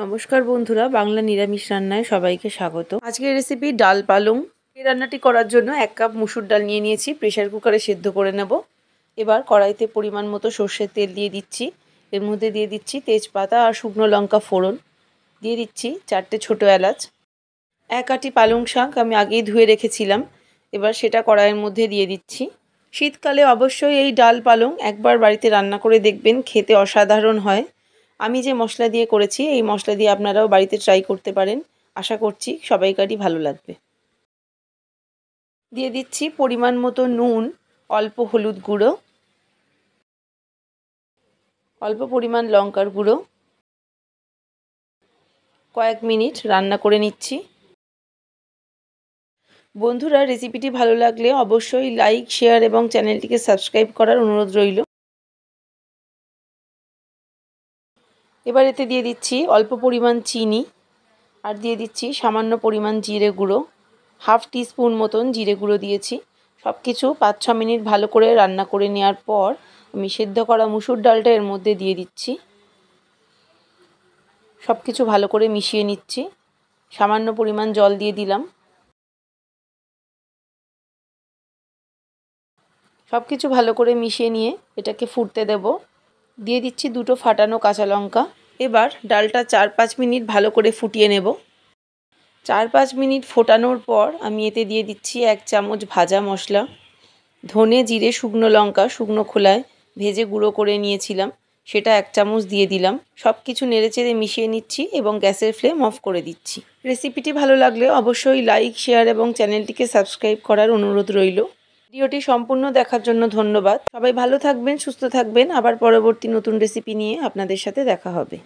নমস্কার বন্ধুরা বাংলা নিরামিষ রান্নায় সবাইকে স্বাগত আজকের রেসিপি ডাল পালং এই রান্নাটি করার জন্য এক কাপ মুসুর ডাল নিয়ে নিয়েছি প্রেশার কুকারে সেদ্ধ করে নেব এবার কড়াইতে পরিমাণ মতো সর্ষের তেল দিয়ে দিচ্ছি এর মধ্যে দিয়ে দিচ্ছি তেজপাতা আর শুকনো লঙ্কা ফোড়ন দিয়ে দিচ্ছি চারটে ছোটো এলাচ এক আটি পালং শাক আমি আগেই ধুয়ে রেখেছিলাম এবার সেটা কড়াইয়ের মধ্যে দিয়ে দিচ্ছি শীতকালে অবশ্যই এই ডাল পালং একবার বাড়িতে রান্না করে দেখবেন খেতে অসাধারণ হয় আমি যে মশলা দিয়ে করেছি এই মশলা দিয়ে আপনারাও বাড়িতে ট্রাই করতে পারেন আশা করছি সবাইকারই ভালো লাগবে দিয়ে দিচ্ছি পরিমাণ মতো নুন অল্প হলুদ গুঁড়ো অল্প পরিমাণ লঙ্কার গুঁড়ো কয়েক মিনিট রান্না করে নিচ্ছি বন্ধুরা রেসিপিটি ভালো লাগলে অবশ্যই লাইক শেয়ার এবং চ্যানেলটিকে সাবস্ক্রাইব করার অনুরোধ রইল এবার এতে দিয়ে দিচ্ছি অল্প পরিমাণ চিনি আর দিয়ে দিচ্ছি সামান্য পরিমাণ জিরে গুঁড়ো হাফ টিস্পুন মতন জিরে গুঁড়ো দিয়েছি সব কিছু পাঁচ ছ মিনিট ভালো করে রান্না করে নেওয়ার পর আমি সেদ্ধ করা মুসুর ডালটা এর মধ্যে দিয়ে দিচ্ছি সব কিছু ভালো করে মিশিয়ে নিচ্ছি সামান্য পরিমাণ জল দিয়ে দিলাম সব কিছু ভালো করে মিশিয়ে নিয়ে এটাকে ফুটতে দেবো দিয়ে দিচ্ছি দুটো ফাটানো কাঁচা লঙ্কা এবার ডালটা চার পাঁচ মিনিট ভালো করে ফুটিয়ে নেব চার পাঁচ মিনিট ফোটানোর পর আমি এতে দিয়ে দিচ্ছি এক চামচ ভাজা মশলা ধনে জিরে শুকনো লঙ্কা শুকনো খোলায় ভেজে গুঁড়ো করে নিয়েছিলাম সেটা এক চামচ দিয়ে দিলাম সব কিছু নেড়েচেড়ে মিশিয়ে নিচ্ছি এবং গ্যাসের ফ্লেম অফ করে দিচ্ছি রেসিপিটি ভালো লাগলে অবশ্যই লাইক শেয়ার এবং চ্যানেলটিকে সাবস্ক্রাইব করার অনুরোধ রইল ভিডিওটি সম্পূর্ণ দেখার জন্য ধন্যবাদ সবাই ভালো থাকবেন সুস্থ থাকবেন আবার পরবর্তী নতুন রেসিপি নিয়ে আপনাদের সাথে দেখা হবে